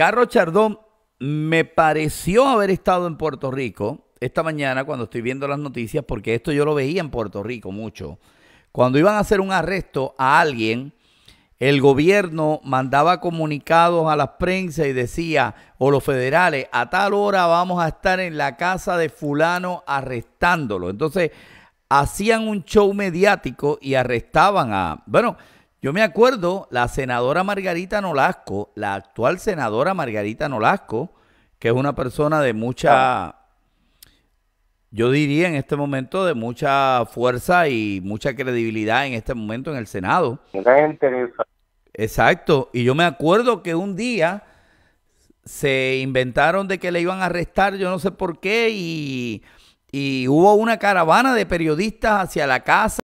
Carlos Chardón me pareció haber estado en Puerto Rico esta mañana cuando estoy viendo las noticias, porque esto yo lo veía en Puerto Rico mucho. Cuando iban a hacer un arresto a alguien, el gobierno mandaba comunicados a la prensa y decía, o los federales, a tal hora vamos a estar en la casa de fulano arrestándolo. Entonces, hacían un show mediático y arrestaban a... Bueno, yo me acuerdo la senadora Margarita Nolasco, la actual senadora Margarita Nolasco, que es una persona de mucha, yo diría en este momento, de mucha fuerza y mucha credibilidad en este momento en el Senado. Exacto. Y yo me acuerdo que un día se inventaron de que le iban a arrestar, yo no sé por qué, y, y hubo una caravana de periodistas hacia la casa.